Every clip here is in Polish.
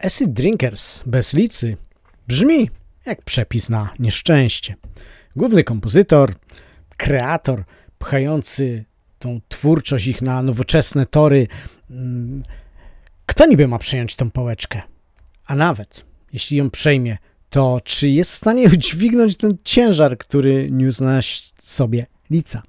Acid Drinkers bez licy brzmi jak przepis na nieszczęście. Główny kompozytor, kreator pchający tą twórczość ich na nowoczesne tory. Mm, kto niby ma przejąć tą pałeczkę? A nawet jeśli ją przejmie, to czy jest w stanie udźwignąć ten ciężar, który niósł na sobie lica?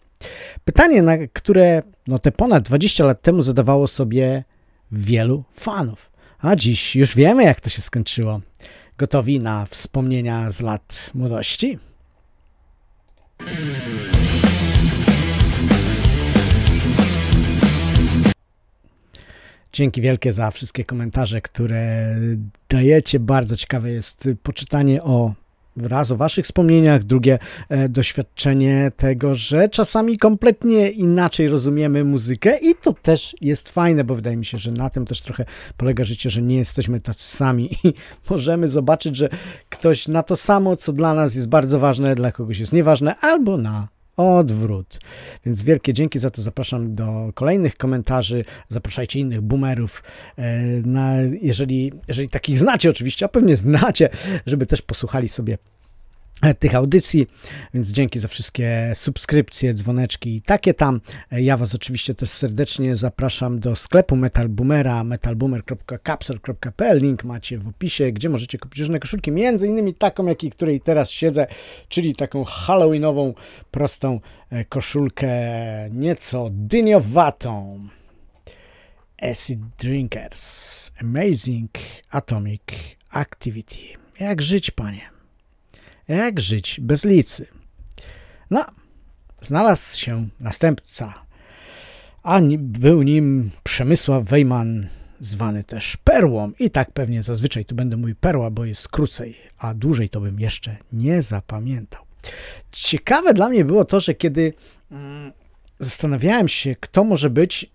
Pytanie, na które no, te ponad 20 lat temu zadawało sobie wielu fanów. A dziś już wiemy, jak to się skończyło. Gotowi na wspomnienia z lat młodości? Dzięki wielkie za wszystkie komentarze, które dajecie. Bardzo ciekawe jest poczytanie o raz o waszych wspomnieniach, drugie e, doświadczenie tego, że czasami kompletnie inaczej rozumiemy muzykę i to też jest fajne, bo wydaje mi się, że na tym też trochę polega życie, że nie jesteśmy tacy sami i możemy zobaczyć, że ktoś na to samo, co dla nas jest bardzo ważne, dla kogoś jest nieważne, albo na odwrót. Więc wielkie dzięki za to. Zapraszam do kolejnych komentarzy. Zapraszajcie innych boomerów. E, na, jeżeli, jeżeli takich znacie oczywiście, a pewnie znacie, żeby też posłuchali sobie tych audycji, więc dzięki za wszystkie subskrypcje, dzwoneczki i takie tam. Ja Was oczywiście też serdecznie zapraszam do sklepu Boomera, metalboomer.capsor.pl, link macie w opisie, gdzie możecie kupić różne koszulki, między innymi taką, jak i której teraz siedzę, czyli taką halloweenową, prostą e, koszulkę nieco dyniowatą. Acid Drinkers, Amazing Atomic Activity. Jak żyć, panie? Jak żyć bez licy? No, znalazł się następca, a był nim Przemysław Wejman, zwany też Perłą. I tak pewnie zazwyczaj tu będę mówił Perła, bo jest krócej, a dłużej to bym jeszcze nie zapamiętał. Ciekawe dla mnie było to, że kiedy mm, zastanawiałem się, kto może być,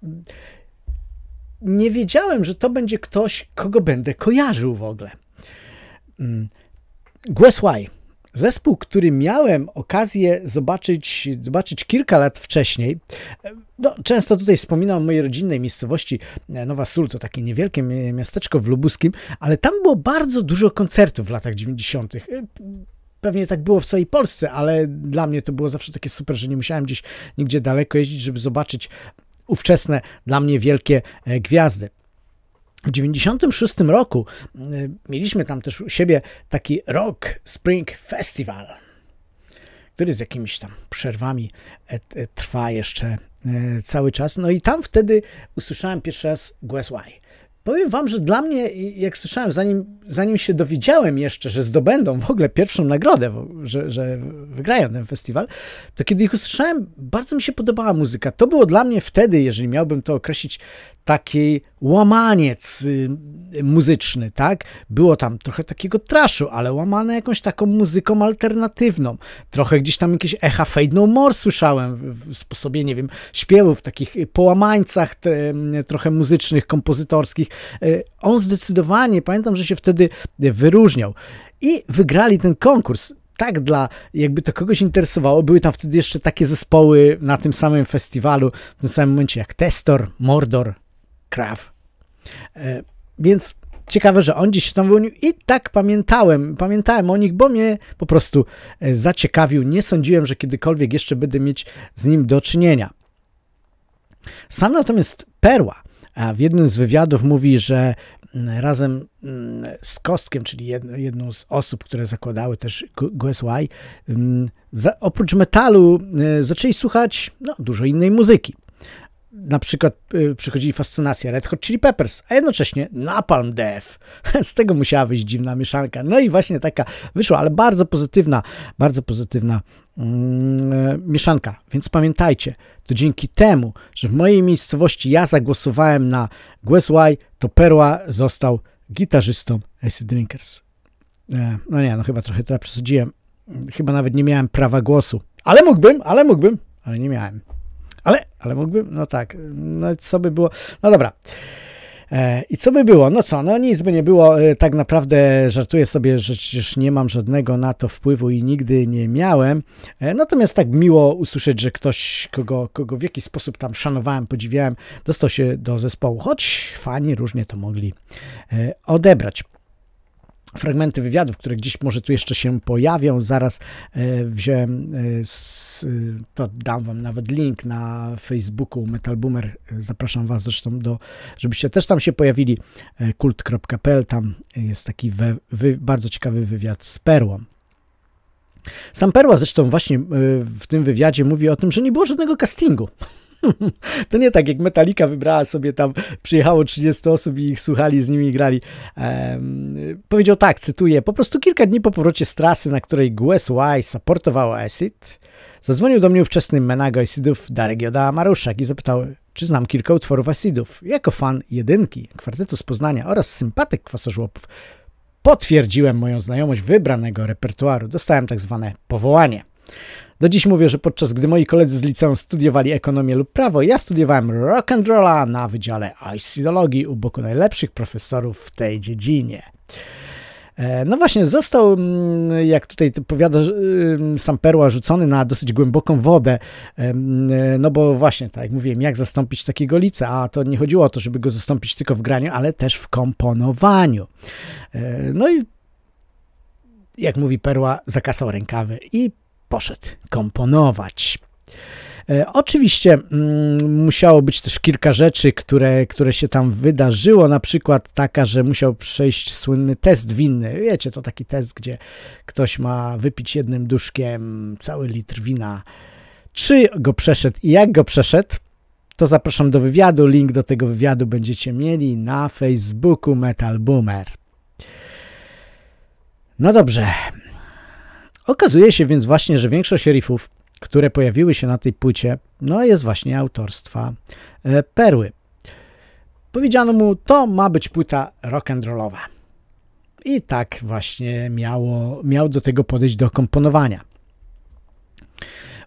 nie wiedziałem, że to będzie ktoś, kogo będę kojarzył w ogóle. Mm, Guess Zespół, który miałem okazję zobaczyć, zobaczyć kilka lat wcześniej, no, często tutaj wspominam o mojej rodzinnej miejscowości e, Nowa Sól, to takie niewielkie miasteczko w Lubuskim, ale tam było bardzo dużo koncertów w latach 90 e, pewnie tak było w całej Polsce, ale dla mnie to było zawsze takie super, że nie musiałem gdzieś nigdzie daleko jeździć, żeby zobaczyć ówczesne dla mnie wielkie e, gwiazdy. W 96 roku y, mieliśmy tam też u siebie taki Rock Spring Festival, który z jakimiś tam przerwami e, e, trwa jeszcze e, cały czas. No i tam wtedy usłyszałem pierwszy raz Guess Why. Powiem wam, że dla mnie, jak słyszałem, zanim, zanim się dowiedziałem jeszcze, że zdobędą w ogóle pierwszą nagrodę, że, że wygrają ten festiwal, to kiedy ich usłyszałem, bardzo mi się podobała muzyka. To było dla mnie wtedy, jeżeli miałbym to określić, taki łamaniec y, muzyczny, tak? Było tam trochę takiego traszu, ale łamane jakąś taką muzyką alternatywną. Trochę gdzieś tam jakieś echa Fade No More słyszałem w sposobie, nie wiem, śpiewów, takich y, połamańcach trochę muzycznych, kompozytorskich. Y, on zdecydowanie, pamiętam, że się wtedy wyróżniał. I wygrali ten konkurs tak dla, jakby to kogoś interesowało, były tam wtedy jeszcze takie zespoły na tym samym festiwalu, w tym samym momencie jak Testor, Mordor, E, więc ciekawe, że on dziś się tam wyłonił i tak pamiętałem, pamiętałem o nich, bo mnie po prostu e, zaciekawił. Nie sądziłem, że kiedykolwiek jeszcze będę mieć z nim do czynienia. Sam natomiast Perła w jednym z wywiadów mówi, że mm, razem mm, z Kostkiem, czyli jedną z osób, które zakładały też GSY, mm, oprócz metalu e, zaczęli słuchać no, dużo innej muzyki na przykład y, przychodzili fascynacja Red Hot Chili Peppers, a jednocześnie Napalm Death. Z tego musiała wyjść dziwna mieszanka. No i właśnie taka wyszła, ale bardzo pozytywna, bardzo pozytywna mm, e, mieszanka. Więc pamiętajcie, to dzięki temu, że w mojej miejscowości ja zagłosowałem na Guess to Perła został gitarzystą Acid Drinkers. E, no nie, no chyba trochę teraz przesadziłem. Chyba nawet nie miałem prawa głosu. Ale mógłbym, ale mógłbym, ale nie miałem. Ale, ale mógłbym, no tak, no co by było, no dobra. E, I co by było? No co, no nic by nie było. E, tak naprawdę żartuję sobie, że przecież nie mam żadnego na to wpływu i nigdy nie miałem. E, natomiast tak miło usłyszeć, że ktoś, kogo, kogo w jakiś sposób tam szanowałem, podziwiałem, dostał się do zespołu, choć fani różnie to mogli odebrać fragmenty wywiadów, które gdzieś może tu jeszcze się pojawią. Zaraz e, wziąłem, e, e, to dam wam nawet link na Facebooku Metal Boomer. Zapraszam was zresztą do, żebyście też tam się pojawili. Kult.pl, tam jest taki we, wy, bardzo ciekawy wywiad z Perłą. Sam Perła zresztą właśnie w tym wywiadzie mówi o tym, że nie było żadnego castingu. to nie tak, jak Metallica wybrała sobie tam, przyjechało 30 osób i ich słuchali, z nimi grali. powiedział tak, cytuję, po prostu kilka dni po powrocie z trasy, na której GUSY supportowało Acid, zadzwonił do mnie ówczesny menago Acidów Darek Joda Maruszak i zapytał, czy znam kilka utworów Acidów. Jako fan jedynki, kwartetu z Poznania oraz sympatyk kwasożłopów, potwierdziłem moją znajomość wybranego repertuaru. Dostałem tak zwane powołanie. Do dziś mówię, że podczas gdy moi koledzy z liceum studiowali ekonomię lub prawo, ja studiowałem rock and rolla na Wydziale Aisydologii u boku najlepszych profesorów w tej dziedzinie. E, no właśnie, został, mm, jak tutaj powiada sam Perła, rzucony na dosyć głęboką wodę. E, no bo właśnie, tak jak mówiłem, jak zastąpić takiego lica? A to nie chodziło o to, żeby go zastąpić tylko w graniu, ale też w komponowaniu. E, no i jak mówi Perła, zakasał rękawy i poszedł komponować. E, oczywiście mm, musiało być też kilka rzeczy, które, które się tam wydarzyło, na przykład taka, że musiał przejść słynny test winny. Wiecie, to taki test, gdzie ktoś ma wypić jednym duszkiem cały litr wina. Czy go przeszedł i jak go przeszedł? To zapraszam do wywiadu. Link do tego wywiadu będziecie mieli na Facebooku Metal Boomer. No dobrze, Okazuje się więc właśnie, że większość riffów, które pojawiły się na tej płycie, no jest właśnie autorstwa e, Perły. Powiedziano mu, to ma być płyta rock'n'rollowa. I tak właśnie miało, miał do tego podejść do komponowania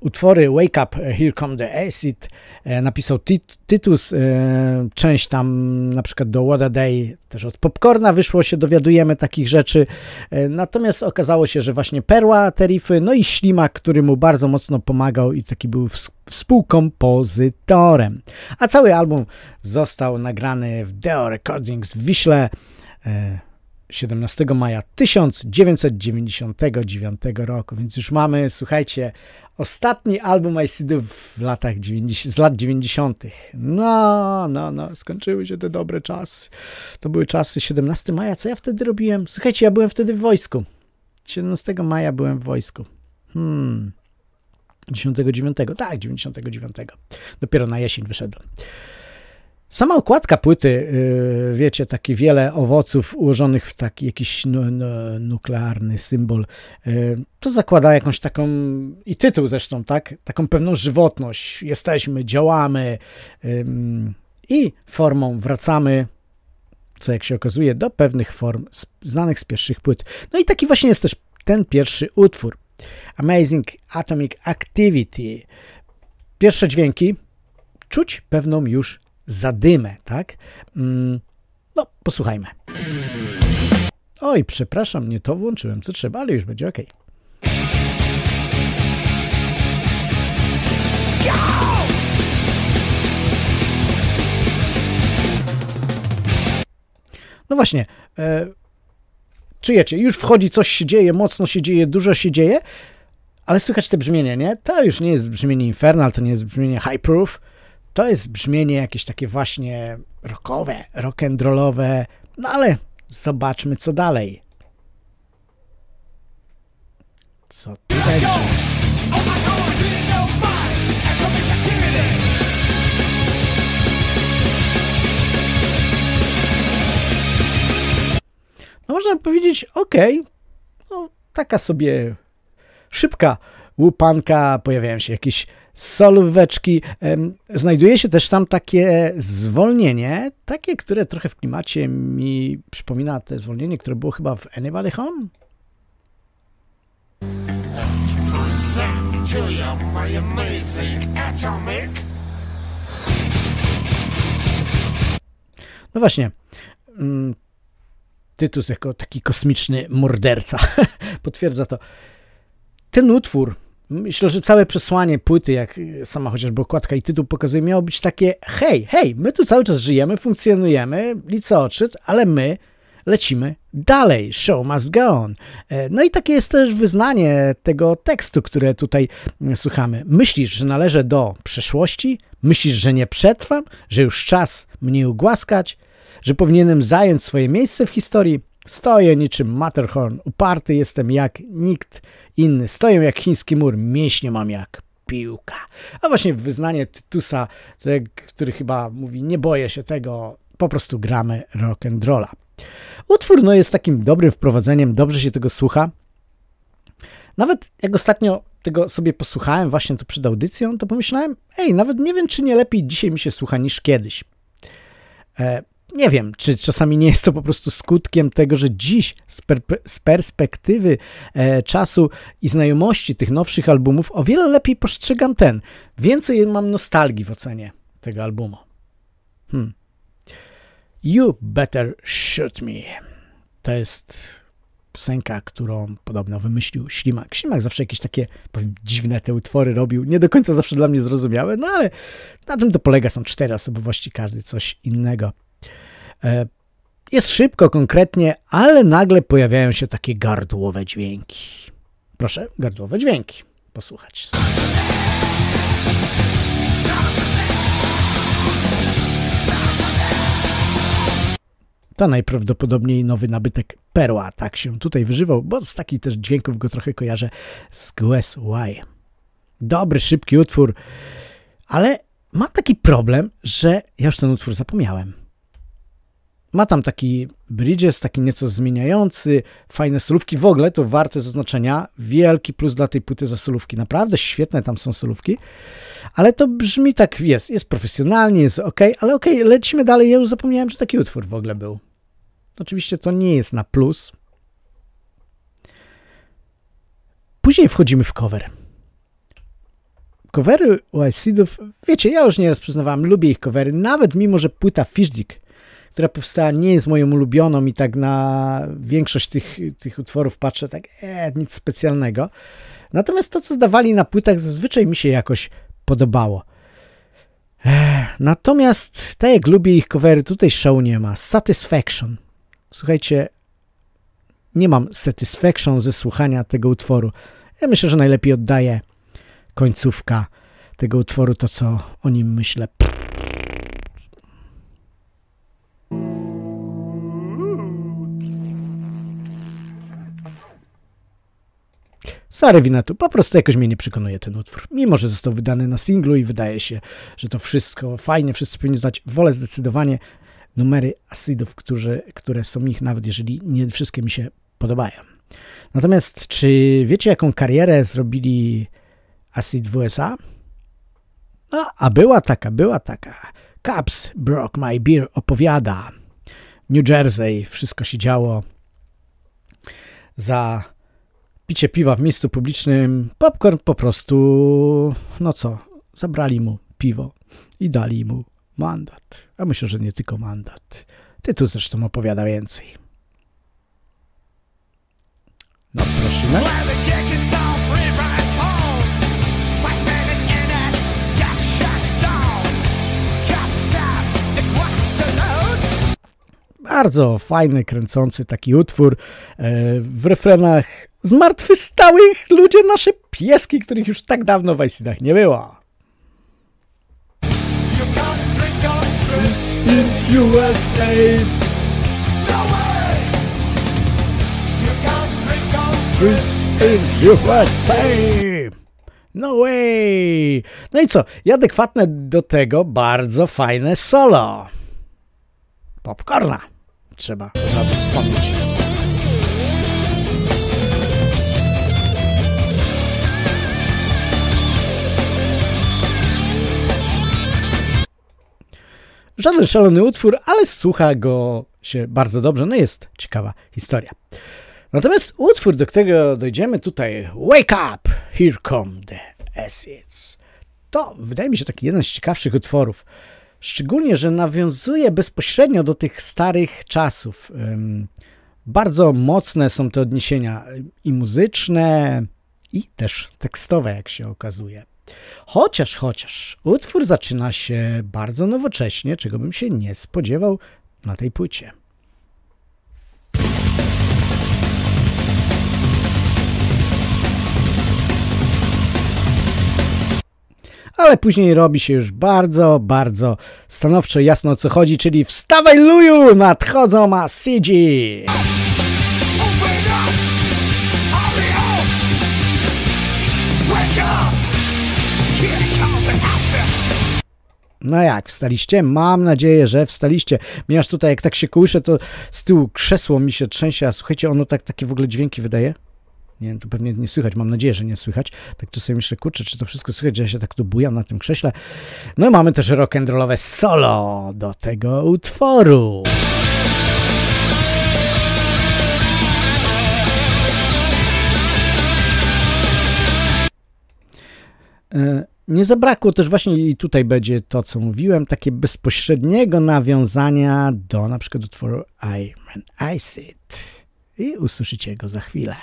utwory Wake Up, e, Here Come the Acid e, napisał Titus, e, część tam na przykład do What a Day, też od Popcorna wyszło się, dowiadujemy takich rzeczy. Natomiast okazało się, że właśnie Perła Terify, no i Ślimak, który mu bardzo mocno pomagał i taki był współkompozytorem. A cały album został nagrany w Deo Recordings w Wiśle 17 maja 1999 roku, więc już mamy, słuchajcie, Ostatni album ICD w latach 90, z lat 90. No, no, no, skończyły się te dobre czasy. To były czasy 17 maja. Co ja wtedy robiłem? Słuchajcie, ja byłem wtedy w wojsku. 17 maja byłem w wojsku. Hmm. 99, tak, 99. Dopiero na jesień wyszedłem. Sama okładka płyty, y, wiecie, taki wiele owoców ułożonych w taki jakiś nuklearny symbol, y, to zakłada jakąś taką, i tytuł zresztą, tak? Taką pewną żywotność. Jesteśmy, działamy i formą wracamy, co jak się okazuje, do pewnych form znanych z pierwszych płyt. No i taki właśnie jest też ten pierwszy utwór. Amazing Atomic Activity. Pierwsze dźwięki, czuć pewną już zadymę, tak? Mm, no, posłuchajmy. Oj, przepraszam, nie to włączyłem, co trzeba, ale już będzie ok. No właśnie, e, czujecie, już wchodzi, coś się dzieje, mocno się dzieje, dużo się dzieje, ale słychać te brzmienie, nie? To już nie jest brzmienie Infernal, to nie jest brzmienie High Proof, to jest brzmienie jakieś takie właśnie rockowe, rock'n'rollowe, no ale zobaczmy co dalej. Co tutaj? No można powiedzieć, ok, no, taka sobie szybka łupanka, pojawiają się jakieś solweczki. Znajduje się też tam takie zwolnienie, takie, które trochę w klimacie mi przypomina te zwolnienie, które było chyba w Anybody Home? No właśnie. Mm, Tytus jako taki kosmiczny morderca potwierdza to. Ten utwór Myślę, że całe przesłanie płyty, jak sama chociażby okładka i tytuł pokazuje, miało być takie hej, hej, my tu cały czas żyjemy, funkcjonujemy, lica odczyt, ale my lecimy dalej, show must go on. E, no i takie jest też wyznanie tego tekstu, które tutaj mm, słuchamy. Myślisz, że należę do przeszłości? Myślisz, że nie przetrwam? Że już czas mnie ugłaskać? Że powinienem zająć swoje miejsce w historii? Stoję niczym Matterhorn, uparty jestem jak nikt, inny. Stoją jak chiński mur, mięśnie mam jak piłka. A właśnie wyznanie Tytusa, który, który chyba mówi, nie boję się tego, po prostu gramy rock and rolla. Utwór no, jest takim dobrym wprowadzeniem, dobrze się tego słucha. Nawet jak ostatnio tego sobie posłuchałem właśnie tu przed audycją, to pomyślałem, ej, nawet nie wiem, czy nie lepiej dzisiaj mi się słucha niż kiedyś. E, nie wiem, czy czasami nie jest to po prostu skutkiem tego, że dziś z, perspektywy e, czasu i znajomości tych nowszych albumów o wiele lepiej postrzegam ten. Więcej mam nostalgii w ocenie tego albumu. Hmm. You Better Shoot Me. To jest piosenka, którą podobno wymyślił Ślimak. Ślimak zawsze jakieś takie, powiem, dziwne te utwory robił, nie do końca zawsze dla mnie zrozumiałe, no ale na tym to polega, są cztery osobowości, każdy coś innego. E, jest szybko, konkretnie, ale nagle pojawiają się takie gardłowe dźwięki. Proszę, gardłowe dźwięki. Posłuchać. To najprawdopodobniej nowy nabytek Perła tak się tutaj wyżywał, bo z takich też dźwięków go trochę kojarzę z Guess Dobry, szybki utwór, ale mam taki problem, że ja już ten utwór zapomniałem. Ma tam taki Bridges, taki nieco zmieniający, fajne solówki. W ogóle to warte zaznaczenia. Wielki plus dla tej płyty za solówki. Naprawdę świetne tam są solówki. Ale to brzmi tak, jest, jest profesjonalnie, jest ok, ale ok, lecimy dalej. Ja już zapomniałem, że taki utwór w ogóle był. Oczywiście to nie jest na plus. Później wchodzimy w cover. Covery Wajsidów, wiecie, ja już nieraz przyznawałem, lubię ich covery, nawet mimo, że płyta Fishdick która powstała, nie jest moją ulubioną i tak na większość tych, tych utworów patrzę tak, e, nic specjalnego. Natomiast to, co zdawali na płytach, zazwyczaj mi się jakoś podobało. E, natomiast tak jak lubię ich covery, tutaj show nie ma. Satisfaction. Słuchajcie, nie mam satisfaction ze słuchania tego utworu. Ja myślę, że najlepiej oddaję końcówka tego utworu to, co o nim myślę. Pff. Sary Winatu, po prostu jakoś mnie nie przekonuje ten utwór. Mimo, że został wydany na singlu i wydaje się, że to wszystko fajnie, wszyscy powinni znać, wolę zdecydowanie numery Acidów, którzy, które są ich, nawet jeżeli nie wszystkie mi się podobają. Natomiast czy wiecie, jaką karierę zrobili Acid w USA? No, a była taka, była taka. Cups Broke My Beer opowiada. New Jersey, wszystko się działo za picie piwa w miejscu publicznym, popcorn po prostu, no co, zabrali mu piwo i dali mu mandat. A myślę, że nie tylko mandat. Tytuł zresztą opowiada więcej. No, prosimy. Bardzo fajny, kręcący taki utwór. E, w refrenach zmartwychwstałych ludzie, nasze pieski, których już tak dawno w Ajsinach nie było. No way. No i co? I adekwatne do tego bardzo fajne solo. Popcorna. Trzeba o tym wspomnieć. Żaden szalony utwór, ale słucha go się bardzo dobrze. No jest ciekawa historia. Natomiast utwór, do którego dojdziemy tutaj, Wake Up, Here Come the Acids. To wydaje mi się taki jeden z ciekawszych utworów. Szczególnie, że nawiązuje bezpośrednio do tych starych czasów. Bardzo mocne są te odniesienia y, i muzyczne, i też tekstowe, jak się okazuje. Chociaż, chociaż utwór zaczyna się bardzo nowocześnie, czego bym się nie spodziewał na tej płycie. ale później robi się już bardzo, bardzo stanowczo jasno o co chodzi, czyli wstawaj luju, nadchodzą Asidzi! No jak, wstaliście? Mam nadzieję, że wstaliście. Ponieważ tutaj jak tak się kołyszę, to z tyłu krzesło mi się trzęsie, a słuchajcie, ono tak takie w ogóle dźwięki wydaje. Nie wiem, to pewnie nie słychać, mam nadzieję, że nie słychać. Tak czasem myślę, kurczę, czy to wszystko słychać, że ja się tak tu bujam na tym krześle. No i mamy też rock'n'rollowe solo do tego utworu. E, nie zabrakło też właśnie, i tutaj będzie to, co mówiłem, takie bezpośredniego nawiązania do na przykład utworu Iron I It. I usłyszycie go za chwilę.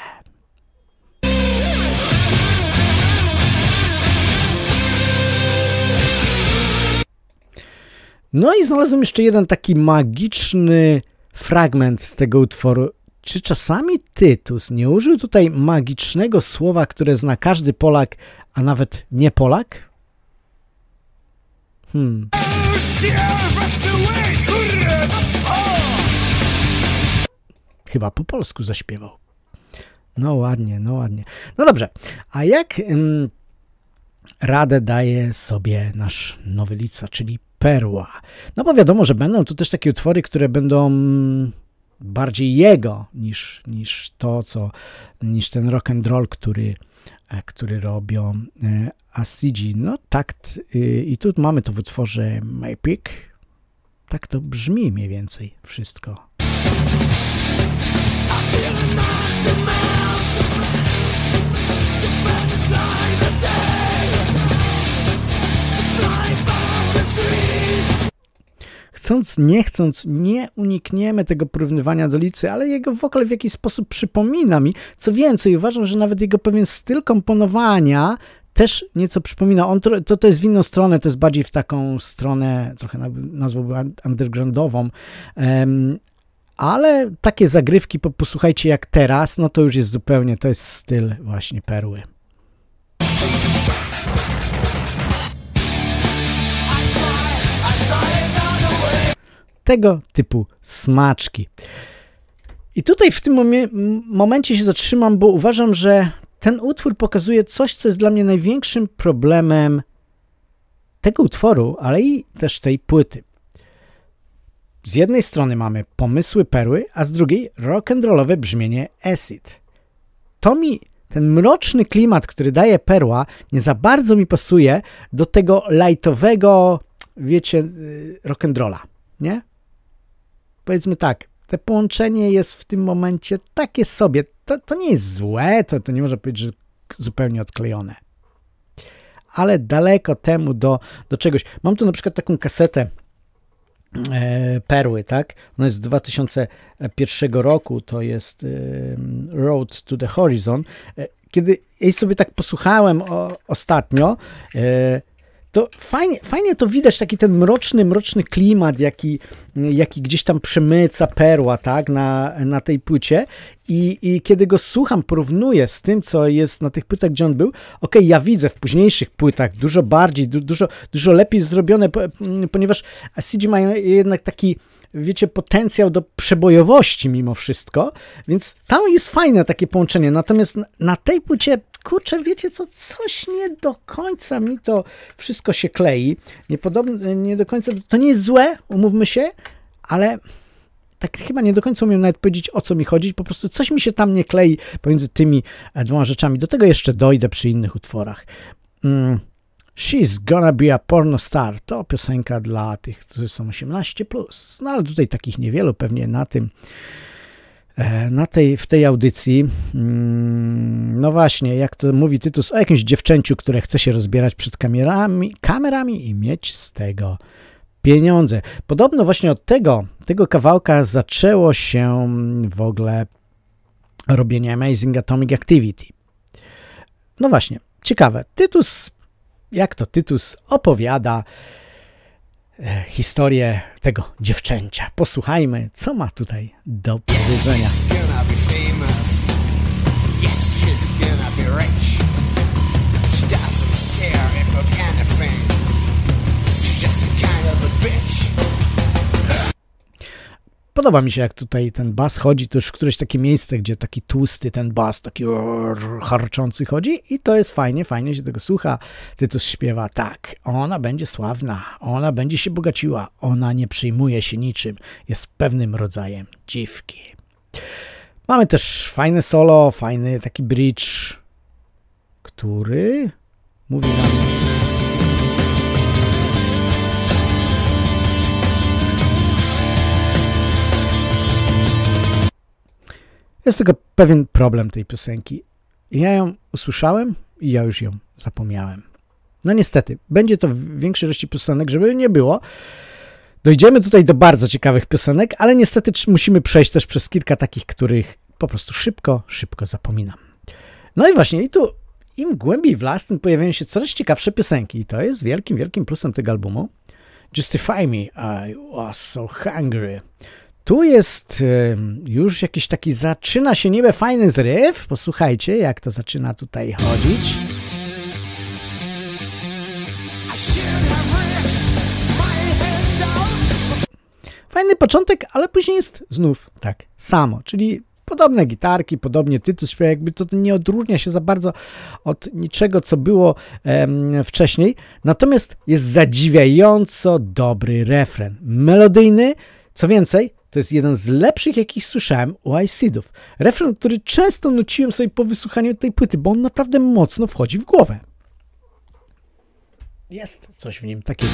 No i znalazłem jeszcze jeden taki magiczny fragment z tego utworu czy czasami Tytus nie użył tutaj magicznego słowa, które zna każdy Polak, a nawet nie Polak? Hmm. Chyba po polsku zaśpiewał. No ładnie, no ładnie. No dobrze, a jak mm, radę daje sobie nasz nowy lica, czyli perła? No bo wiadomo, że będą to też takie utwory, które będą bardziej jego niż, niż to, co, niż ten rock and roll, który, e, który robią e, Asidzi. No takt y, i tu mamy to w utworze My Pick. Tak to brzmi mniej więcej wszystko. I feel the chcąc, nie chcąc, nie unikniemy tego porównywania do licy, ale jego wokal w jakiś sposób przypomina mi. Co więcej, uważam, że nawet jego pewien styl komponowania też nieco przypomina. On to, to jest w inną stronę, to jest bardziej w taką stronę, trochę nazwałbym undergroundową. Um, ale takie zagrywki, posłuchajcie jak teraz, no to już jest zupełnie, to jest styl właśnie perły. tego typu smaczki. I tutaj w tym mom momencie się zatrzymam, bo uważam, że ten utwór pokazuje coś, co jest dla mnie największym problemem tego utworu, ale i też tej płyty. Z jednej strony mamy pomysły perły, a z drugiej rock and rollowe brzmienie acid. To mi ten mroczny klimat, który daje perła, nie za bardzo mi pasuje do tego lightowego, wiecie, y, rock and rolla, nie? powiedzmy tak, te połączenie jest w tym momencie takie sobie. To, to nie jest złe, to, to nie można powiedzieć, że zupełnie odklejone. Ale daleko temu do, do czegoś. Mam tu na przykład taką kasetę e, Perły, tak? Ona jest z 2001 roku, to jest e, Road to the Horizon. E, kiedy jej sobie tak posłuchałem o, ostatnio, e, to fajnie, fajnie to widać, taki ten mroczny, mroczny klimat, jaki, jaki gdzieś tam przemyca perła, tak, na, na tej płycie. I, I kiedy go słucham, porównuję z tym, co jest na tych płytach, gdzie on był, ok, ja widzę w późniejszych płytach dużo bardziej, du, dużo, dużo lepiej zrobione, mm, ponieważ CG mają jednak taki wiecie, potencjał do przebojowości mimo wszystko, więc tam jest fajne takie połączenie, natomiast na tej płycie kurczę, wiecie co, coś nie do końca mi to wszystko się klei. Niepodobne, nie do końca, to nie jest złe, umówmy się, ale tak chyba nie do końca umiem nawet powiedzieć, o co mi chodzi. Po prostu coś mi się tam nie klei pomiędzy tymi e, dwoma rzeczami. Do tego jeszcze dojdę przy innych utworach. Mm. She's gonna be a porno star. To piosenka dla tych, którzy są 18+. Plus. No ale tutaj takich niewielu pewnie na tym E, na tej, w tej audycji, mm, no właśnie, jak to mówi Tytus, o jakimś dziewczęciu, które chce się rozbierać przed kamerami, kamerami i mieć z tego pieniądze. Podobno właśnie od tego, tego kawałka zaczęło się w ogóle robienie Amazing Atomic Activity. No właśnie, ciekawe. Tytus, jak to Tytus opowiada, E, historię tego dziewczęcia. Posłuchajmy, co ma tutaj do powiedzenia. Yes, Podoba mi się, jak tutaj ten bas chodzi, to już w któreś takie miejsce, gdzie taki tłusty ten bas, taki harczący chodzi i to jest fajnie, fajnie się tego słucha. Tytus śpiewa tak, ona będzie sławna, ona będzie się bogaciła, ona nie przyjmuje się niczym, jest pewnym rodzajem dziwki. Mamy też fajne solo, fajny taki bridge, który mówi nam... Jest tylko pewien problem tej piosenki. Ja ją usłyszałem i ja już ją zapomniałem. No niestety, będzie to w większej ilości piosenek, żeby nie było. Dojdziemy tutaj do bardzo ciekawych piosenek, ale niestety musimy przejść też przez kilka takich, których po prostu szybko, szybko zapominam. No i właśnie, i tu im głębiej w las, tym pojawiają się coraz ciekawsze piosenki i to jest wielkim, wielkim plusem tego albumu. Justify Me, I Was So Hungry. Tu jest e, już jakiś taki, zaczyna się niby fajny zryw. Posłuchajcie, jak to zaczyna tutaj chodzić. Fajny początek, ale później jest znów tak samo, czyli podobne gitarki, podobnie tytuł śpiewa, jakby to nie odróżnia się za bardzo od niczego, co było em, wcześniej. Natomiast jest zadziwiająco dobry refren. Melodyjny, co więcej, to jest jeden z lepszych, jakich słyszałem u Isidów. Refren, który często nuciłem sobie po wysłuchaniu tej płyty, bo on naprawdę mocno wchodzi w głowę. Jest coś w nim takiego.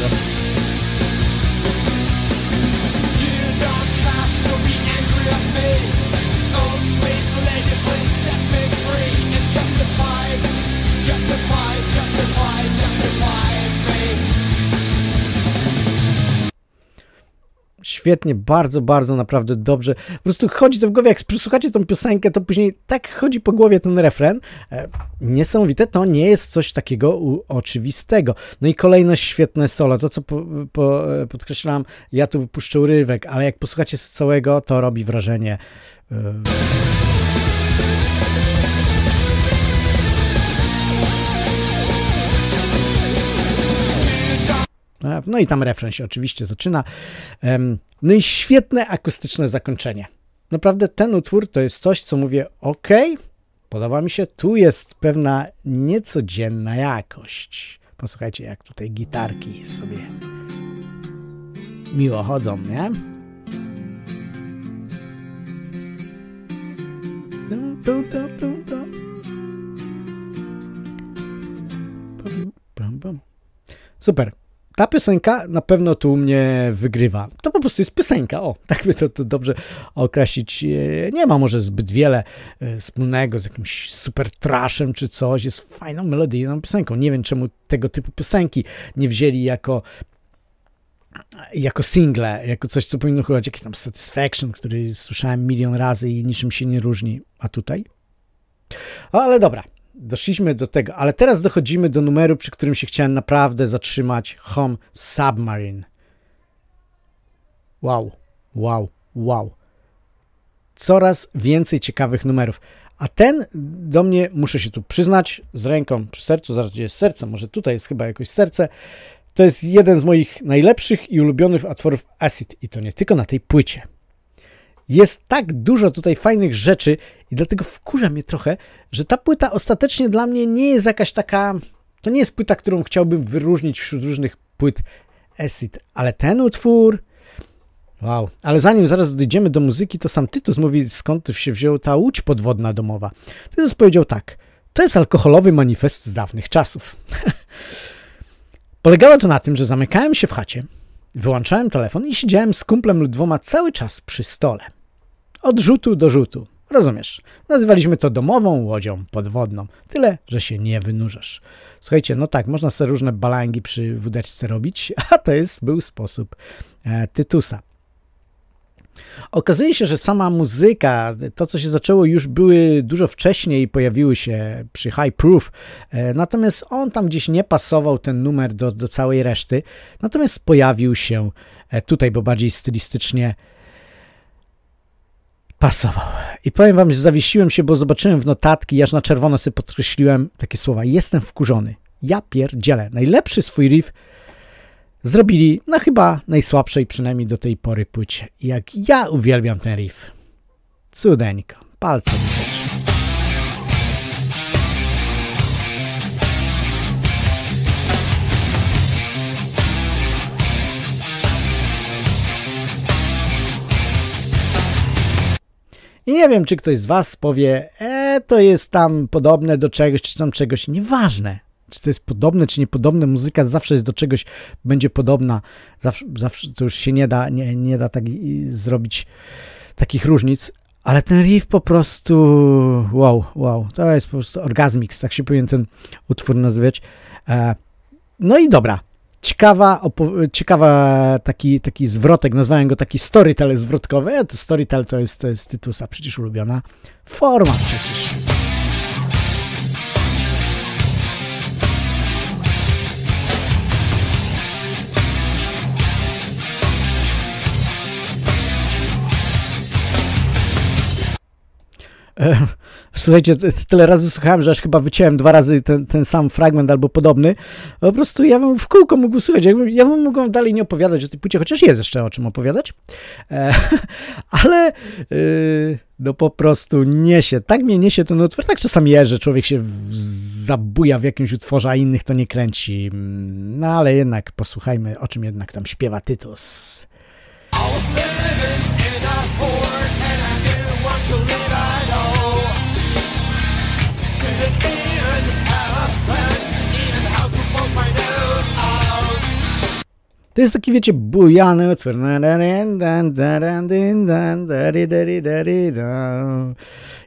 świetnie, bardzo, bardzo naprawdę dobrze. Po prostu chodzi to w głowie, jak przesłuchacie tą piosenkę, to później tak chodzi po głowie ten refren. E, niesamowite, to nie jest coś takiego oczywistego. No i kolejne świetne solo, to co po, po, e, podkreślam, ja tu puszczę rywek ale jak posłuchacie z całego, to robi wrażenie. Yy... E, no i tam refren się oczywiście zaczyna. No i świetne akustyczne zakończenie. Naprawdę ten utwór to jest coś, co mówię, ok, podoba mi się, tu jest pewna niecodzienna jakość. Posłuchajcie, jak tutaj gitarki sobie miło chodzą, nie? Super. Ta piosenka na pewno tu u mnie wygrywa. To po prostu jest piosenka, o, tak by to, to dobrze określić. E, nie ma może zbyt wiele e, wspólnego z jakimś super traszem czy coś. Jest fajną melodyjną piosenką. Nie wiem, czemu tego typu piosenki nie wzięli jako jako single, jako coś, co powinno chyba jakiś tam Satisfaction, który słyszałem milion razy i niczym się nie różni, a tutaj? Ale dobra, doszliśmy do tego, ale teraz dochodzimy do numeru, przy którym się chciałem naprawdę zatrzymać. Home Submarine. Wow, wow, wow. Coraz więcej ciekawych numerów. A ten do mnie, muszę się tu przyznać, z ręką przy sercu, zaraz gdzie jest serce, może tutaj jest chyba jakoś serce. To jest jeden z moich najlepszych i ulubionych utworów Acid i to nie tylko na tej płycie. Jest tak dużo tutaj fajnych rzeczy i dlatego wkurza mnie trochę, że ta płyta ostatecznie dla mnie nie jest jakaś taka... To nie jest płyta, którą chciałbym wyróżnić wśród różnych płyt Acid, ale ten utwór... Wow, ale zanim zaraz dojdziemy do muzyki, to sam Tytus mówi, skąd się wzięła ta łódź podwodna domowa. Tytus powiedział tak, to jest alkoholowy manifest z dawnych czasów. Polegało to na tym, że zamykałem się w chacie, wyłączałem telefon i siedziałem z kumplem lub dwoma cały czas przy stole. Od rzutu do rzutu. Rozumiesz? Nazywaliśmy to domową łodzią podwodną. Tyle, że się nie wynurzasz. Słuchajcie, no tak, można sobie różne balangi przy wódeczce robić, a to jest był sposób e, Tytusa. Okazuje się, że sama muzyka, to co się zaczęło już były dużo wcześniej, pojawiły się przy High Proof, e, natomiast on tam gdzieś nie pasował ten numer do, do całej reszty, natomiast pojawił się e, tutaj, bo bardziej stylistycznie pasował. I powiem wam, że zawiesiłem się, bo zobaczyłem w notatki, aż na czerwono sobie podkreśliłem takie słowa. Jestem wkurzony. Ja pierdzielę. Najlepszy swój riff zrobili na chyba najsłabszej przynajmniej do tej pory płycie. Jak ja uwielbiam ten riff. Cudeńko. Palce. I nie wiem, czy ktoś z Was powie, e, to jest tam podobne do czegoś, czy tam czegoś. Nieważne, czy to jest podobne, czy niepodobne. Muzyka zawsze jest do czegoś, będzie podobna. Zawsze, zawsze to już się nie da, nie, nie da tak zrobić takich różnic. Ale ten riff po prostu, wow, wow, to jest po prostu orgazmix, tak się powinien ten utwór nazwać. E, no i dobra, ciekawa, ciekawa taki, taki zwrotek, nazwałem go taki storytel zwrotkowy, to storytel to jest, to jest Tytusa przecież ulubiona forma przecież. Słuchajcie, tyle razy słuchałem, że aż chyba wyciąłem dwa razy ten, ten sam fragment albo podobny. Po prostu ja bym w kółko mógł słuchać. Ja bym, ja bym mógł dalej nie opowiadać o tej płycie, chociaż jest jeszcze o czym opowiadać. E, ale y, no po prostu niesie. Tak mnie niesie ten no utwór. Tak czasami że człowiek się zabuja w jakimś utworze, a innych to nie kręci. No ale jednak posłuchajmy, o czym jednak tam śpiewa Tytus. I was To jest taki, wiecie, bujany utwór.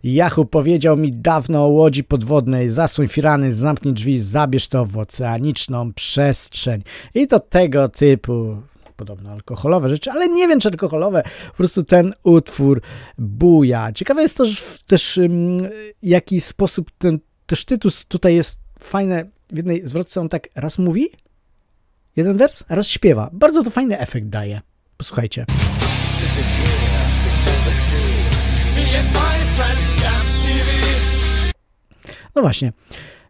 Jachu powiedział mi dawno o łodzi podwodnej. Zasuń firany, zamknij drzwi, zabierz to w oceaniczną przestrzeń. I to tego typu podobno alkoholowe rzeczy, ale nie wiem, czy alkoholowe. Po prostu ten utwór buja. Ciekawe jest to, też, w jaki sposób ten też tytuł tutaj jest fajny. W jednej zwrotce on tak raz mówi, jeden wers, raz śpiewa. Bardzo to fajny efekt daje. Posłuchajcie. No właśnie.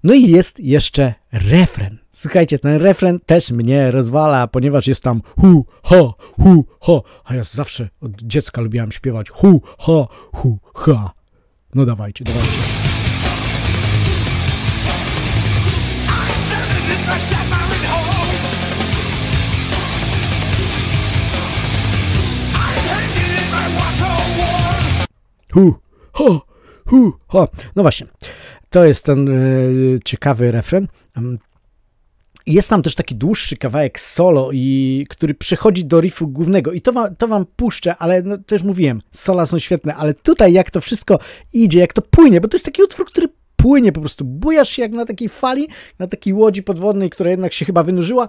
No i jest jeszcze refren. Słuchajcie, ten refren też mnie rozwala, ponieważ jest tam hu, ho, hu, ho. A ja zawsze od dziecka lubiłam śpiewać hu, ho, hu, ha. No dawajcie, dawajcie. Hu, ho, hu, ho. No właśnie, to jest ten e, ciekawy refren. Mm, jest tam też taki dłuższy kawałek solo, i, który przychodzi do riffu głównego. I to, wam to wam puszczę, ale no, też mówiłem, sola są świetne, ale tutaj jak to wszystko idzie, jak to płynie, bo to jest taki utwór, który płynie po prostu. Bujasz się jak na takiej fali, na takiej łodzi podwodnej, która jednak się chyba wynurzyła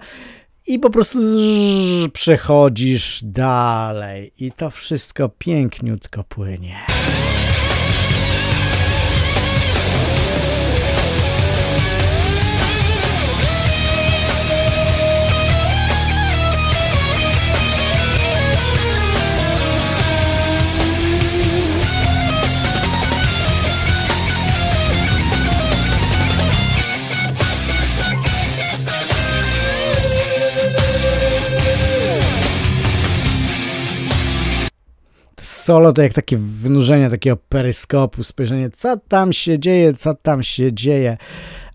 i po prostu przechodzisz dalej i to wszystko piękniutko płynie. solo to jak takie wynurzenie takiego peryskopu, spojrzenie, co tam się dzieje, co tam się dzieje.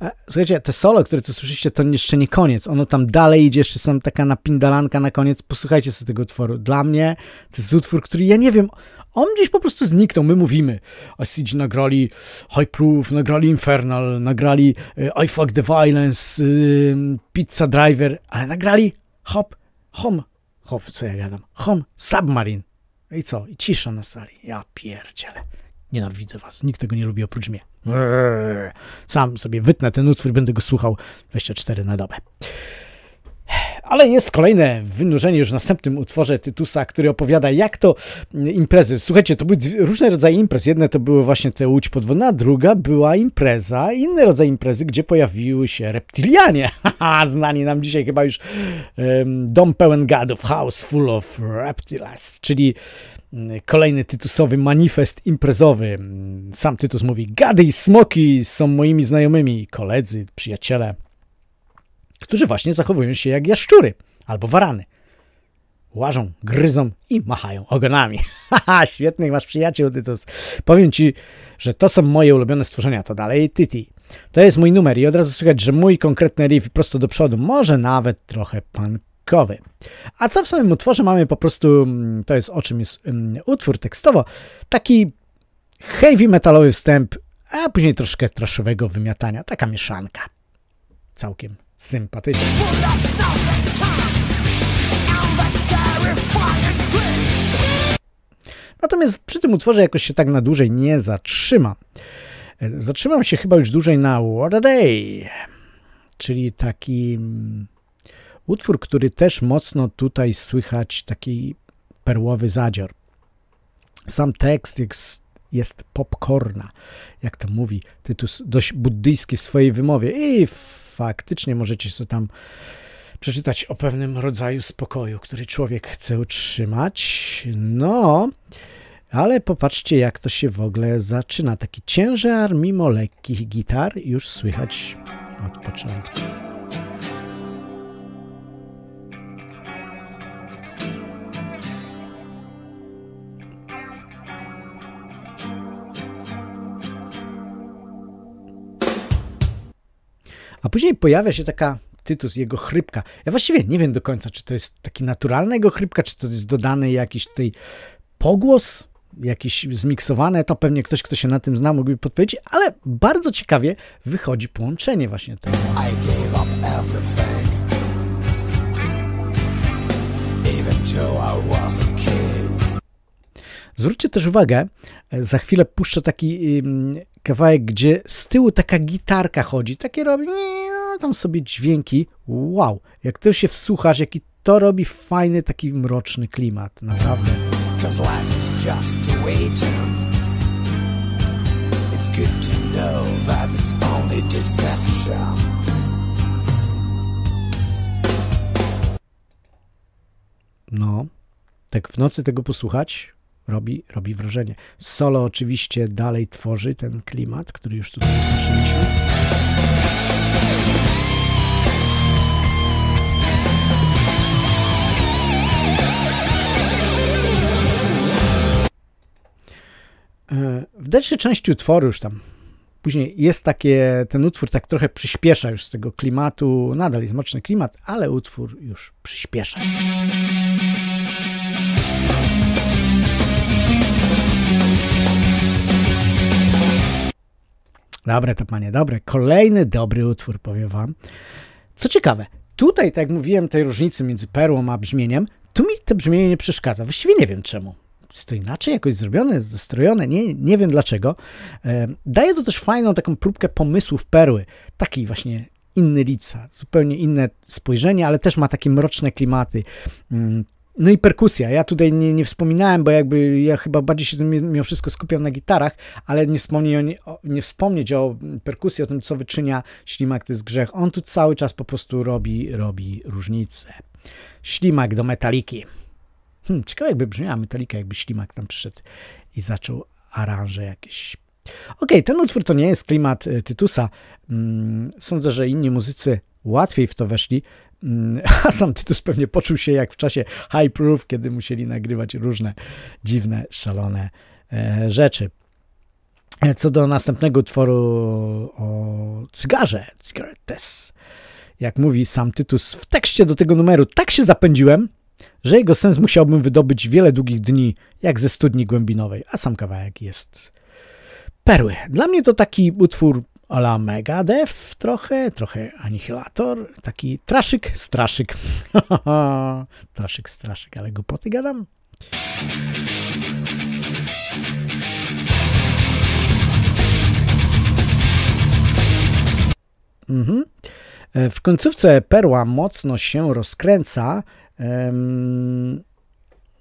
E, słuchajcie, te solo, które tu słyszycie, to jeszcze nie koniec. Ono tam dalej idzie, jeszcze są taka napindalanka na koniec. Posłuchajcie sobie tego utworu. Dla mnie to jest utwór, który ja nie wiem, on gdzieś po prostu zniknął. My mówimy, Siege nagrali High Proof, nagrali Infernal, nagrali e, I Fuck the Violence, e, Pizza Driver, ale nagrali Hop, Home, Hop, co ja gadam, Home Submarine. No I co? I cisza na sali. Ja pierdzielę. Nienawidzę was. Nikt tego nie lubi oprócz mnie. Eee. Sam sobie wytnę ten utwór i będę go słuchał 24 na dobę ale jest kolejne wynurzenie już w następnym utworze Tytusa, który opowiada jak to mm, imprezy. Słuchajcie, to były różne rodzaje imprez. Jedne to były właśnie te łódź podwodna, a druga była impreza, inny rodzaj imprezy, gdzie pojawiły się reptilianie. Znani nam dzisiaj chyba już um, dom pełen gadów, house full of reptiles, czyli mm, kolejny tytusowy manifest imprezowy. Mm, sam tytus mówi: Gady i smoki są moimi znajomymi, koledzy, przyjaciele którzy właśnie zachowują się jak jaszczury albo warany. Łażą, gryzą i machają ogonami. Haha, świetnych masz przyjaciół, Tytus. Powiem ci, że to są moje ulubione stworzenia, to dalej Titi. To jest mój numer i od razu słychać, że mój konkretny riff prosto do przodu, może nawet trochę punkowy. A co w samym utworze mamy po prostu, mm, to jest o czym jest um, utwór tekstowo, taki heavy metalowy wstęp, a później troszkę traszowego wymiatania, taka mieszanka. Całkiem sympatyczny. Natomiast przy tym utworze jakoś się tak na dłużej nie zatrzymam. E, zatrzymam się chyba już dłużej na What a Day, czyli taki mm, utwór, który też mocno tutaj słychać taki perłowy zadzior. Sam tekst jest jest popcorna, jak to mówi tytuł dość buddyjski w swojej wymowie. I faktycznie możecie sobie tam przeczytać o pewnym rodzaju spokoju, który człowiek chce utrzymać. No, ale popatrzcie, jak to się w ogóle zaczyna. Taki ciężar mimo lekkich gitar już słychać od początku. A później pojawia się taka Tytus, jego chrypka. Ja właściwie nie wiem do końca, czy to jest taki naturalny jego chrypka, czy to jest dodany jakiś tutaj pogłos, jakiś zmiksowane, to pewnie ktoś, kto się na tym zna, mógłby podpowiedzieć, ale bardzo ciekawie wychodzi połączenie właśnie tego. I gave up everything Even though I was a kid. Zwróćcie też uwagę, e, za chwilę puszczę taki kawałek, gdzie z tyłu taka gitarka chodzi, takie robi nie, tam sobie dźwięki, wow, jak ty się wsłuchasz, jaki to robi fajny taki mroczny klimat, naprawdę. No, tak w nocy tego posłuchać, robi, robi wrażenie. Solo oczywiście dalej tworzy ten klimat, który już tutaj słyszeliśmy. E, w dalszej części utworu już tam Później jest takie, ten utwór tak trochę przyspiesza już z tego klimatu. Nadal jest mocny klimat, ale utwór już przyspiesza. Dobre to panie, dobre. Kolejny dobry utwór, powiem wam. Co ciekawe, tutaj, tak jak mówiłem, tej różnicy między perłą a brzmieniem, tu mi to brzmienie nie przeszkadza. Właściwie nie wiem czemu. Jest to inaczej jakoś zrobione, zestrojone, nie, nie wiem dlaczego. E, daje to też fajną taką próbkę pomysłów perły. Takiej właśnie inny lica, zupełnie inne spojrzenie, ale też ma takie mroczne klimaty. Mm, no i perkusja. Ja tutaj nie, nie, wspominałem, bo jakby ja chyba bardziej się mimo wszystko skupiam na gitarach, ale nie, wspomnieć o, nie wspomnieć o perkusji, o tym, co wyczynia ślimak, to jest grzech. On tu cały czas po prostu robi, robi różnicę. Ślimak do metaliki. Hmm, ciekawe jakby brzmiała metalika, jakby ślimak tam przyszedł i zaczął aranże jakieś. Ok, ten utwór to nie jest klimat e, Tytusa. Mm, sądzę, że inni muzycy łatwiej w to weszli, Mm, a sam Tytus pewnie poczuł się jak w czasie High Proof, kiedy musieli nagrywać różne dziwne, szalone e, rzeczy. E, co do następnego utworu o cygarze, Cigarettes, jak mówi sam Tytus w tekście do tego numeru, tak się zapędziłem, że jego sens musiałbym wydobyć wiele długich dni, jak ze studni głębinowej, a sam kawałek jest perły. Dla mnie to taki utwór Ola Megadev, trochę, trochę Annihilator, taki traszyk, straszyk. traszyk, straszyk, ale głupoty gadam. Mhm. E, w końcówce perła mocno się rozkręca.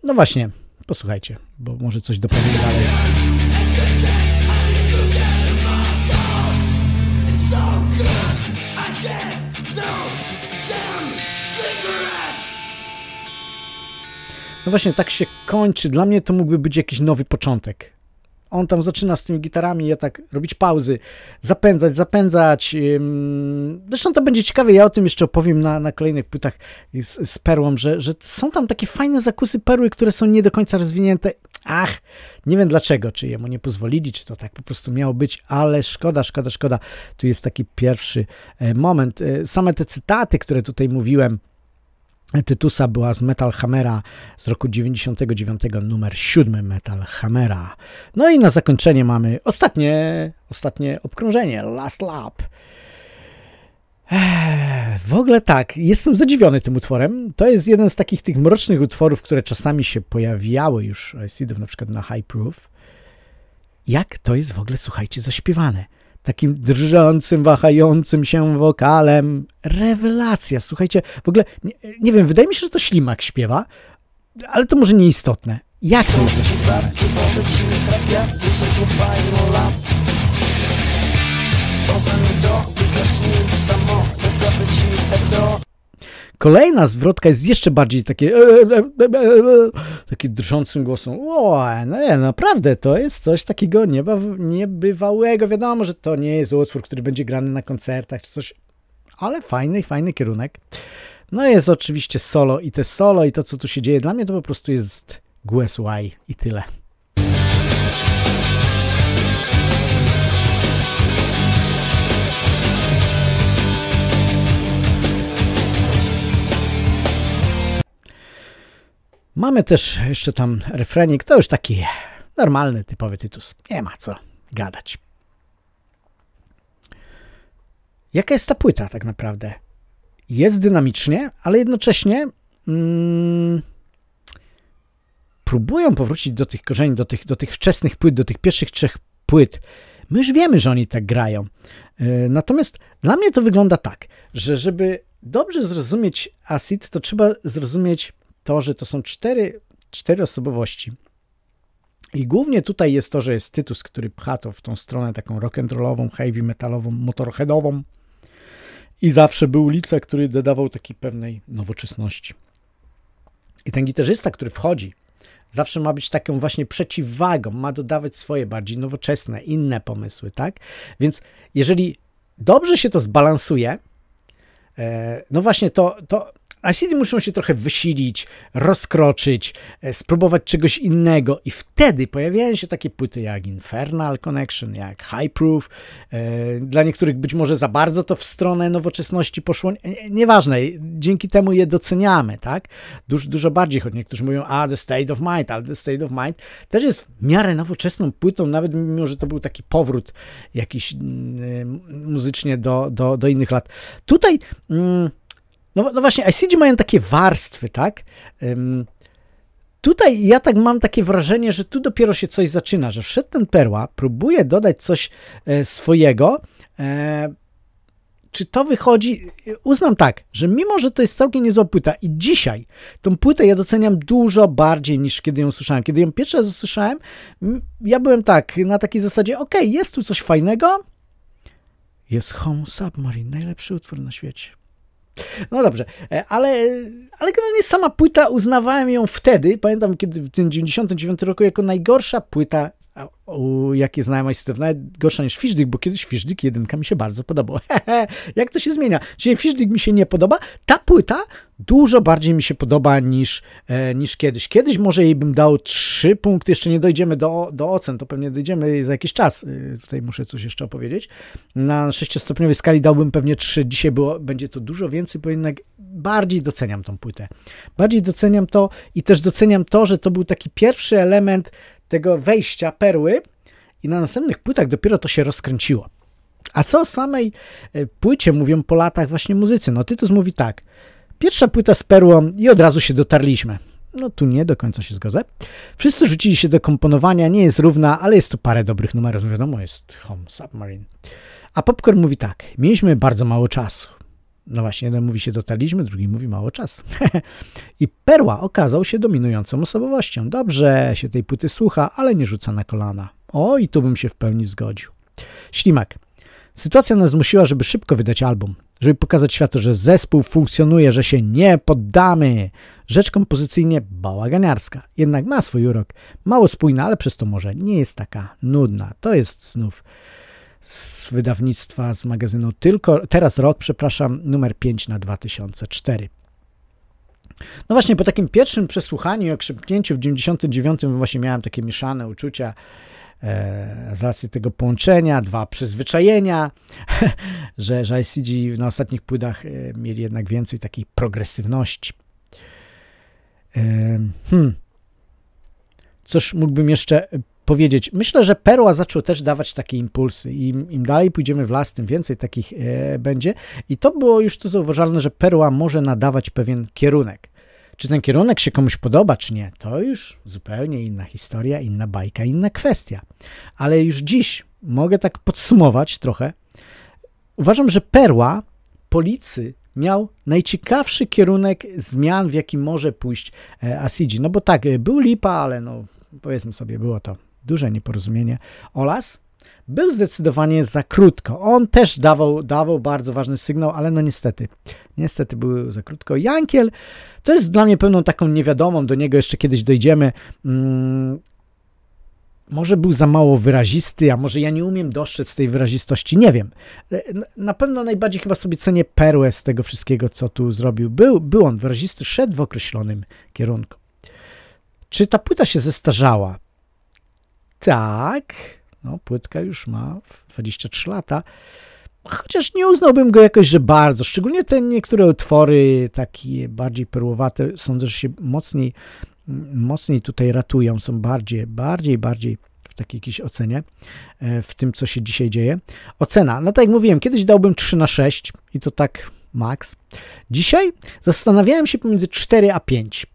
No właśnie, posłuchajcie, bo może coś dopowiem dalej. No właśnie, tak się kończy. Dla mnie to mógłby być jakiś nowy początek. On tam zaczyna z tymi gitarami, ja tak robić pauzy, zapędzać, zapędzać. Zresztą to będzie ciekawe, ja o tym jeszcze opowiem na, na kolejnych płytach z, z perłą, że, że są tam takie fajne zakusy perły, które są nie do końca rozwinięte. Ach, nie wiem dlaczego, czy jemu nie pozwolili, czy to tak po prostu miało być, ale szkoda, szkoda, szkoda. Tu jest taki pierwszy e, moment. E, same te cytaty, które tutaj mówiłem, Tytusa była z Metal Hammera z roku 99, numer 7 Metal Hammera. No i na zakończenie mamy ostatnie, ostatnie obkrążenie, Last Lap. Eee, w ogóle tak, jestem zadziwiony tym utworem. To jest jeden z takich tych mrocznych utworów, które czasami się pojawiały już e, Seedów, na przykład na High Proof. Jak to jest w ogóle, słuchajcie, zaśpiewane takim drżącym, wahającym się wokalem. Rewelacja, słuchajcie, w ogóle, nie, nie wiem, wydaje mi się, że to Ślimak śpiewa, ale to może nieistotne. Jak to jest Kolejna zwrotka jest jeszcze bardziej takie, e, e, e, taki drżącym głosem. O, no, naprawdę, to jest coś takiego niebywałego. Wiadomo, że to nie jest utwór, który będzie grany na koncertach czy coś, ale fajny, fajny kierunek. No jest oczywiście solo i te solo i to, co tu się dzieje. Dla mnie to po prostu jest GSY i tyle. Mamy też jeszcze tam refrenik, to już taki normalny, typowy Tytus. Nie ma co gadać. Jaka jest ta płyta tak naprawdę? Jest dynamicznie, ale jednocześnie mm, próbują powrócić do tych korzeni, do tych, do tych wczesnych płyt, do tych pierwszych trzech płyt. My już wiemy, że oni tak grają. E, natomiast dla mnie to wygląda tak, że żeby dobrze zrozumieć Acid, to trzeba zrozumieć to, że to są cztery, cztery osobowości. I głównie tutaj jest to, że jest Tytus, który pcha to w tą stronę taką rock'n'rollową, heavy metalową, motorheadową. I zawsze był Lica, który dodawał takiej pewnej nowoczesności. I ten gitarzysta, który wchodzi, zawsze ma być taką właśnie przeciwwagą, ma dodawać swoje bardziej nowoczesne, inne pomysły, tak? Więc jeżeli dobrze się to zbalansuje, e, no właśnie to, to a Asidy muszą się trochę wysilić, rozkroczyć, e, spróbować czegoś innego i wtedy pojawiają się takie płyty jak Infernal Connection, jak High Proof. E, dla niektórych być może za bardzo to w stronę nowoczesności poszło. Nieważne, dzięki temu je doceniamy, tak? Dużo, dużo bardziej, choć niektórzy mówią, a The State of Mind, ale The State of Mind też jest w miarę nowoczesną płytą, nawet mimo, że to był taki powrót jakiś mm, muzycznie do, do, do innych lat. Tutaj... Mm, no, no właśnie, ICG mają takie warstwy, tak? tutaj ja tak mam takie wrażenie, że tu dopiero się coś zaczyna, że wszedł ten Perła, próbuje dodać coś e, swojego. E, czy to wychodzi? Uznam tak, że mimo, że to jest całkiem niezła płyta i dzisiaj tą płytę ja doceniam dużo bardziej niż kiedy ją słyszałem. Kiedy ją pierwszy raz usłyszałem, ja byłem tak, na takiej zasadzie, ok, jest tu coś fajnego, jest Home Submarine, najlepszy utwór na świecie. No dobrze, e, ale, ale generalnie sama płyta uznawałem ją wtedy, pamiętam kiedy w 1999 roku, jako najgorsza płyta u jakie znajomość Steve, nawet gorsza niż Fiszdik, bo kiedyś Fiszdik jedynka mi się bardzo podobał. jak to się zmienia? Dzisiaj Fiszdik mi się nie podoba, ta płyta dużo bardziej mi się podoba niż, e, niż kiedyś. Kiedyś może jej bym dał trzy punkty, jeszcze nie dojdziemy do, do ocen, to pewnie dojdziemy za jakiś czas. E, tutaj muszę coś jeszcze opowiedzieć. Na sześciostopniowej skali dałbym pewnie trzy, dzisiaj było, będzie to dużo więcej, bo jednak bardziej doceniam tą płytę. Bardziej doceniam to i też doceniam to, że to był taki pierwszy element tego wejścia perły i na następnych płytach dopiero to się rozkręciło. A co o samej e, płycie mówią po latach właśnie muzycy? No Tytus mówi tak. Pierwsza płyta z perłą i od razu się dotarliśmy. No tu nie, do końca się zgodzę. Wszyscy rzucili się do komponowania, nie jest równa, ale jest tu parę dobrych numerów, no wiadomo, jest Home Submarine. A Popcorn mówi tak, mieliśmy bardzo mało czasu. No właśnie, jeden mówi się dotaliśmy, drugi mówi mało czasu. I Perła okazał się dominującą osobowością. Dobrze się tej płyty słucha, ale nie rzuca na kolana. O, i tu bym się w pełni zgodził. Ślimak. Sytuacja nas zmusiła, żeby szybko wydać album, żeby pokazać światu, że zespół funkcjonuje, że się nie poddamy. Rzecz kompozycyjnie bałaganiarska, jednak ma swój urok. Mało spójna, ale przez to może nie jest taka nudna. To jest znów z wydawnictwa, z magazynu Tylko Teraz Rok, przepraszam, numer 5 na 2004. No właśnie, po takim pierwszym przesłuchaniu i okrzepnięciu w 99 no właśnie miałem takie mieszane uczucia e, z racji tego połączenia, dwa przyzwyczajenia, że, że ICG na ostatnich płytach e, mieli jednak więcej takiej progresywności. E, hmm. Cóż mógłbym jeszcze powiedzieć. Myślę, że Perła zaczął też dawać takie impulsy. Im, im dalej pójdziemy w las, tym więcej takich e, będzie. I to było już tu zauważalne, że Perła może nadawać pewien kierunek. Czy ten kierunek się komuś podoba, czy nie, to już zupełnie inna historia, inna bajka, inna kwestia. Ale już dziś mogę tak podsumować trochę. Uważam, że Perła Policy miał najciekawszy kierunek zmian, w jaki może pójść e, Asidzi. No bo tak, e, był Lipa, ale no powiedzmy sobie, było to duże nieporozumienie. Olas był zdecydowanie za krótko. On też dawał, dawał bardzo ważny sygnał, ale no niestety, niestety był za krótko. Jankiel to jest dla mnie pewną taką niewiadomą, do niego jeszcze kiedyś dojdziemy. Mm, może był za mało wyrazisty, a może ja nie umiem dostrzec tej wyrazistości, nie wiem. E, na pewno najbardziej chyba sobie cenię perłę z tego wszystkiego, co tu zrobił. Był, był on wyrazisty, szedł w określonym kierunku. Czy ta płyta się zestarzała? tak, no, płytka już ma 23 lata, chociaż nie uznałbym go jakoś, że bardzo, szczególnie te niektóre utwory takie bardziej perłowate, sądzę, że się mocniej, mocniej tutaj ratują, są bardziej, bardziej, bardziej w takiej jakiejś ocenie, e, w tym, co się dzisiaj dzieje. Ocena, no tak jak mówiłem, kiedyś dałbym 3 na 6 i to tak max. Dzisiaj zastanawiałem się pomiędzy 4 a 5.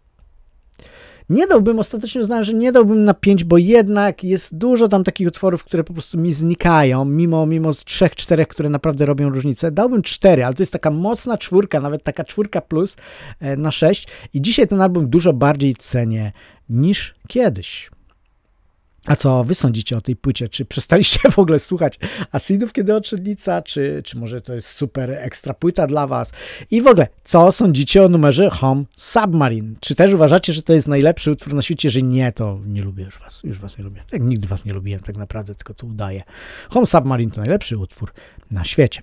Nie dałbym, ostatecznie uznałem, że nie dałbym na 5, bo jednak jest dużo tam takich utworów, które po prostu mi znikają, mimo, mimo z 3-4, które naprawdę robią różnicę. Dałbym 4, ale to jest taka mocna czwórka, nawet taka czwórka plus e, na 6 i dzisiaj ten album dużo bardziej cenię niż kiedyś. A co wy sądzicie o tej płycie? Czy przestaliście w ogóle słuchać Asidów, kiedy odszednica? Czy, czy może to jest super ekstra płyta dla was? I w ogóle, co sądzicie o numerze Home Submarine? Czy też uważacie, że to jest najlepszy utwór na świecie? Jeżeli nie, to nie lubię już was. Już was nie lubię. Tak, nigdy was nie lubiłem tak naprawdę, tylko tu udaję. Home Submarine to najlepszy utwór na świecie.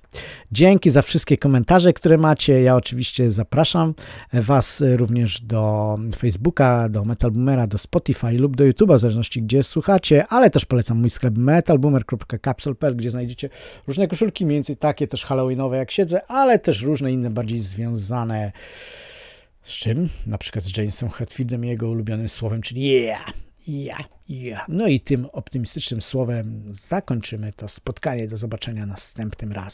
Dzięki za wszystkie komentarze, które macie. Ja oczywiście zapraszam was również do Facebooka, do Metal Boomera, do Spotify lub do YouTube'a, w zależności gdzie słuchacie słuchacie, ale też polecam mój sklep metalboomer.capsule.pl, gdzie znajdziecie różne koszulki, mniej więcej takie też halloweenowe jak siedzę, ale też różne inne bardziej związane z czym? Na przykład z Jamesem Hetfieldem i jego ulubionym słowem, czyli yeah, yeah, yeah. No i tym optymistycznym słowem zakończymy to spotkanie. Do zobaczenia następnym razem.